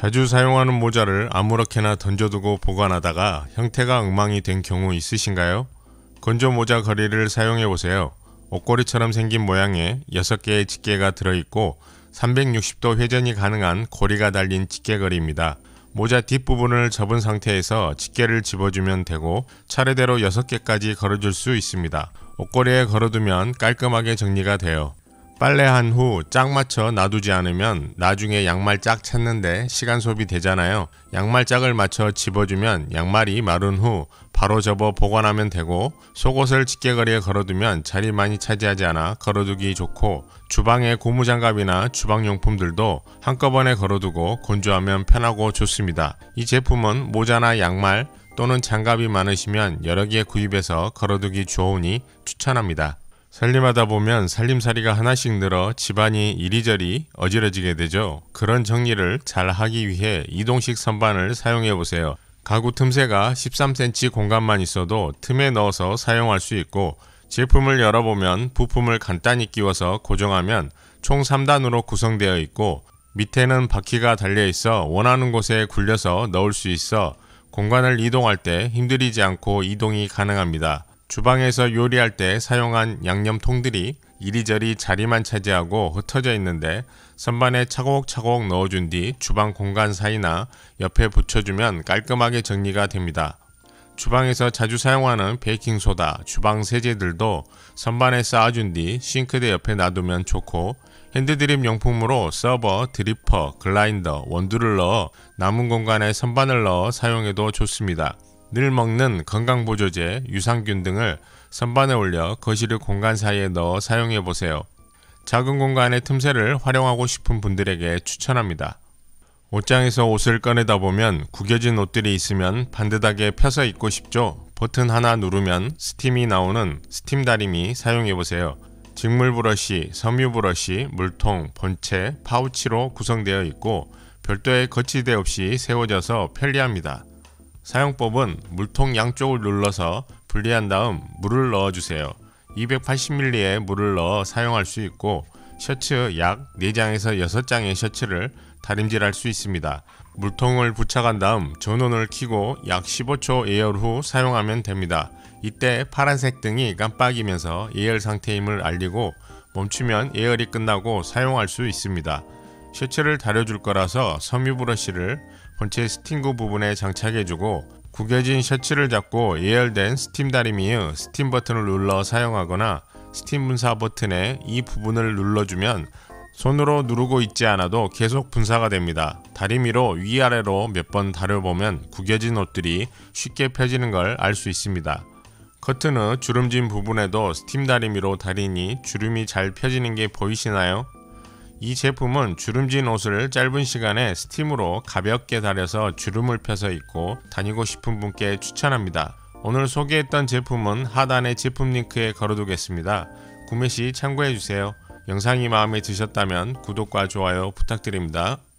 자주 사용하는 모자를 아무렇게나 던져두고 보관하다가 형태가 엉망이 된 경우 있으신가요? 건조 모자 거리를 사용해 보세요. 옷걸이처럼 생긴 모양에 6개의 집게가 들어있고 360도 회전이 가능한 고리가 달린 집게걸이입니다. 모자 뒷부분을 접은 상태에서 집게를 집어주면 되고 차례대로 6개까지 걸어줄 수 있습니다. 옷걸이에 걸어두면 깔끔하게 정리가 돼요. 빨래한 후 짝 맞춰 놔두지 않으면 나중에 양말 짝 찾는데 시간 소비되잖아요. 양말 짝을 맞춰 집어주면 양말이 마른 후 바로 접어 보관하면 되고 속옷을 집게거리에 걸어두면 자리 많이 차지하지 않아 걸어두기 좋고 주방에 고무장갑이나 주방용품들도 한꺼번에 걸어두고 건조하면 편하고 좋습니다. 이 제품은 모자나 양말 또는 장갑이 많으시면 여러 개 구입해서 걸어두기 좋으니 추천합니다. 살림하다 보면 살림살이가 하나씩 늘어 집안이 이리저리 어지러지게 되죠. 그런 정리를 잘 하기 위해 이동식 선반을 사용해 보세요. 가구 틈새가 13cm 공간만 있어도 틈에 넣어서 사용할 수 있고 제품을 열어보면 부품을 간단히 끼워서 고정하면 총 3단으로 구성되어 있고 밑에는 바퀴가 달려 있어 원하는 곳에 굴려서 넣을 수 있어 공간을 이동할 때 힘들이지 않고 이동이 가능합니다. 주방에서 요리할 때 사용한 양념통들이 이리저리 자리만 차지하고 흩어져 있는데 선반에 차곡차곡 넣어준 뒤 주방 공간 사이나 옆에 붙여주면 깔끔하게 정리가 됩니다. 주방에서 자주 사용하는 베이킹소다, 주방 세제들도 선반에 쌓아준 뒤 싱크대 옆에 놔두면 좋고 핸드드립 용품으로 서버, 드리퍼, 글라인더, 원두를 넣어 남은 공간에 선반을 넣어 사용해도 좋습니다. 늘 먹는 건강보조제, 유산균 등을 선반에 올려 거실의 공간 사이에 넣어 사용해 보세요. 작은 공간의 틈새를 활용하고 싶은 분들에게 추천합니다. 옷장에서 옷을 꺼내다 보면 구겨진 옷들이 있으면 반듯하게 펴서 입고 싶죠? 버튼 하나 누르면 스팀이 나오는 스팀 다리미 사용해 보세요. 직물 브러쉬, 섬유 브러쉬, 물통, 본체, 파우치로 구성되어 있고 별도의 거치대 없이 세워져서 편리합니다. 사용법은 물통 양쪽을 눌러서 분리한 다음 물을 넣어주세요. 280ml의 물을 넣어 사용할 수 있고 셔츠 약 4장에서 6장의 셔츠를 다림질할 수 있습니다. 물통을 부착한 다음 전원을 켜고 약 15초 예열 후 사용하면 됩니다. 이때 파란색 등이 깜빡이면서 예열 상태임을 알리고 멈추면 예열이 끝나고 사용할 수 있습니다. 셔츠를 다려줄 거라서 섬유 브러쉬를 본체 스팀구 부분에 장착해주고 구겨진 셔츠를 잡고 예열된 스팀 다리미의 스팀 버튼을 눌러 사용하거나 스팀 분사 버튼에이 부분을 눌러주면 손으로 누르고 있지 않아도 계속 분사가 됩니다. 다리미로 위아래로 몇 번 다려보면 구겨진 옷들이 쉽게 펴지는 걸 알 수 있습니다. 커튼의 주름진 부분에도 스팀 다리미로 다리니 주름이 잘 펴지는 게 보이시나요? 이 제품은 주름진 옷을 짧은 시간에 스팀으로 가볍게 달여서 주름을 펴서 입고 다니고 싶은 분께 추천합니다. 오늘 소개했던 제품은 하단의 제품 링크에 걸어두겠습니다. 구매 시 참고해주세요. 영상이 마음에 드셨다면 구독과 좋아요 부탁드립니다.